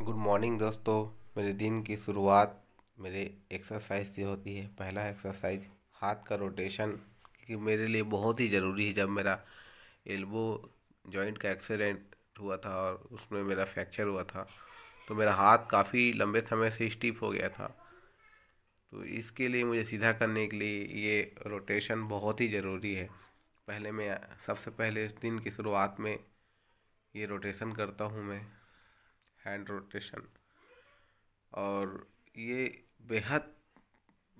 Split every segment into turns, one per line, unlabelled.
good morning दोस्तों मेरे दिन की शुरुआत मेरे एक्सरसाइज से होती है पहला एक्सरसाइज हाथ का रोटेशन क्योंकि मेरे लिए बहुत ही ज़रूरी है जब मेरा एल्बो जॉइंट का एक्सीडेंट हुआ था और उसमें मेरा फ्रैक्चर हुआ था तो मेरा हाथ काफ़ी लंबे समय से स्टिफ हो गया था तो इसके लिए मुझे सीधा करने के लिए ये रोटेशन बहुत ही ज़रूरी है पहले मैं सबसे पहले इस दिन की शुरुआत में ये रोटेशन करता हूँ मैं हैंड रोटेशन और ये बेहद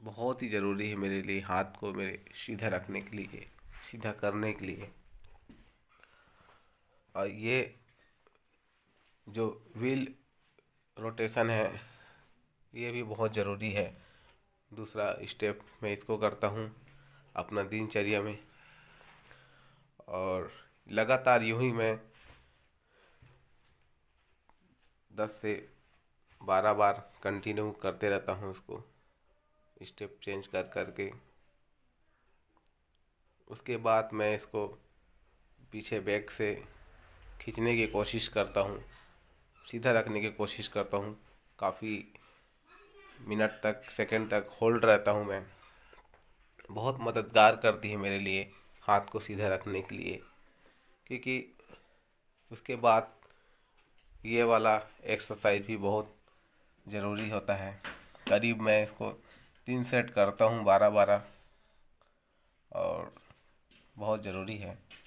बहुत ही ज़रूरी है मेरे लिए हाथ को मेरे सीधा रखने के लिए सीधा करने के लिए और ये जो व्हील रोटेशन है ये भी बहुत ज़रूरी है दूसरा स्टेप मैं इसको करता हूँ अपना दिनचर्या में और लगातार यूँ ही मैं दस से बारह बार कंटिन्यू करते रहता हूँ उसको स्टेप चेंज कर कर के उसके बाद मैं इसको पीछे बैग से खींचने की कोशिश करता हूँ सीधा रखने की कोशिश करता हूँ काफ़ी मिनट तक सेकंड तक होल्ड रहता हूँ मैं बहुत मददगार करती है मेरे लिए हाथ को सीधा रखने के लिए क्योंकि उसके बाद ये वाला एक्सरसाइज भी बहुत ज़रूरी होता है करीब मैं इसको तीन सेट करता हूँ बारह बारह और बहुत ज़रूरी है